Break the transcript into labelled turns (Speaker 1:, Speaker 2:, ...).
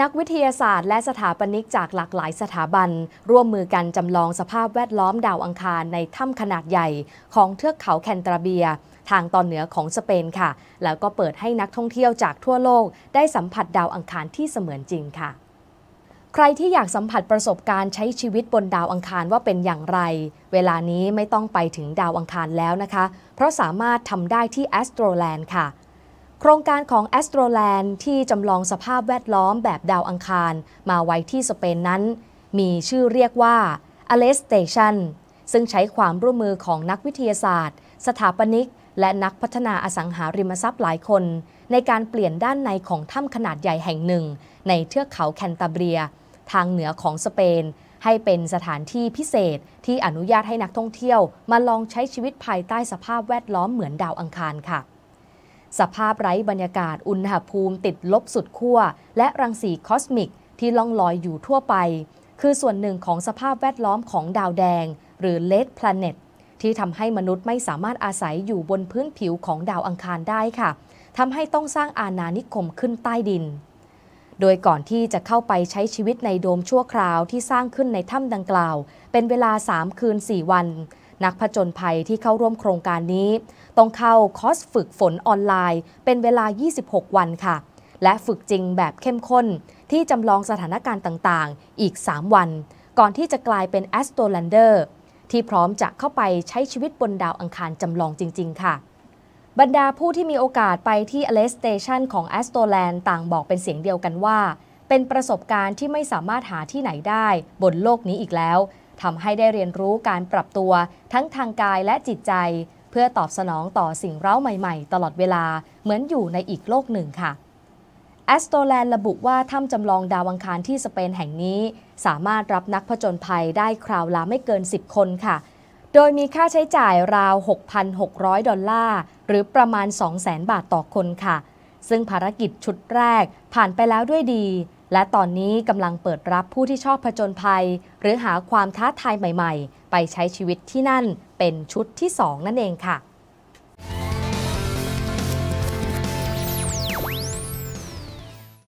Speaker 1: นักวิทยาศาสตร์และสถาปนิกจากหลากหลายสถาบัน ร่วมมือกันจำลองสภาพแวดล้อมดาวอังคารในถ้ำขนาดใหญ่ของเทือกเขาแคนตราเบีย ทางตอนเหนือของสเปนค่ะ แล้วก็เปิดให้นักท่องเที่ยวจากทั่วโลก ได้สัมผัสดาวอังคารที่เสมือนจริงค่ะ ใครที่อยากสัมผัสประสบการณ์ใช้ชีวิตบนดาวอังคารว่าเป็นอย่างไรเวลานี้ไม่ต้องไปถึงดาวอังคารแล้วนะคะเพราะสามารถทำได้ที่แอสโตรแลนด์ค่ะโครงการของ a s t r o l a n d ที่จำลองสภาพแวดล้อมแบบดาวอังคารมาไว้ที่สเปนนั้น มีชื่อเรียกว่า a l e s t a t i o n ซึ่งใช้ความร่วมมือของนักวิทยาศาสตร์ สถาปนิก และนักพัฒนาอสังหาริมทรัพย์หลายคน ในการเปลี่ยนด้านในของถ้ำขนาดใหญ่แห่งหนึ่ง ในเทือกเขาแคนตาเบรีย ทางเหนือของสเปนให้เป็นสถานที่พิเศษ ที่อนุญาตให้นักท่องเที่ยวมาลองใช้ชีวิตภายใต้สภาพแวดล้อมเหมือนดาวอังคารค่ะสภาพไร้บรรยากาศอุณหภูมิติดลบสุดขั้วและรังสีคอสมิก ที่ล่องลอยอยู่ทั่วไป คือส่วนหนึ่งของสภาพแวดล้อมของดาวแดง หรือเลดพลเน็ตที่ทำให้มนุษย์ไม่สามารถอาศัยอยู่บนพื้นผิวของดาวอังคารได้ค่ะทำให้ต้องสร้างอาณานิคมขึ้นใต้ดิน โดยก่อนที่จะเข้าไปใช้ชีวิตในโดมชั่วคราวที่สร้างขึ้นในถ้ำดังกล่าว เป็นเวลา3คืน4 วันนักผจญภัยที่เข้าร่วมโครงการนี้ ต้องเข้าคอร์สฝึกฝนออนไลน์ เป็นเวลา 26 วันค่ะ และฝึกจริงแบบเข้มข้นที่จำลองสถานการณ์ต่าง ๆ อีก 3 วัน ก่อนที่จะกลายเป็นแอสโตรแลนเดอร์ที่พร้อมจะเข้าไปใช้ชีวิตบนดาวอังคารจำลองจริง ๆ ค่ะบรรดาผู้ที่มีโอกาสไปที่อเลสเตชันของแอสโตรแลนต่างบอกเป็นเสียงเดียวกันว่า เป็นประสบการณ์ที่ไม่สามารถหาที่ไหนได้ บนโลกนี้อีกแล้วทำให้ได้เรียนรู้การปรับตัว ทั้งทางกายและจิตใจ เพื่อตอบสนองต่อสิ่งเร้าใหม่ๆ ตลอดเวลาเหมือนอยู่ในอีกโลกหนึ่งค่ะแอสโตแลนระบุว่าถ้ำจำลองดาวังคารที่สเปนแห่งนี้ สามารถรับนักผจญภัยได้คราวละไม่เกิน 10 คนค่ะ โดยมีค่าใช้จ่ายราว 6,600 ดอลลาร์ หรือประมาณ 200,000 บาทต่อคนค่ะ ซึ่งภารกิจชุดแรก ผ่านไปแล้วด้วยดีและตอนนี้กำลังเปิดรับผู้ที่ชอบผจญภัย หรือหาความท้าทายใหม่ๆ ไปใช้ชีวิตที่นั่นเป็นชุดที่ 2 นั่นเองค่ะ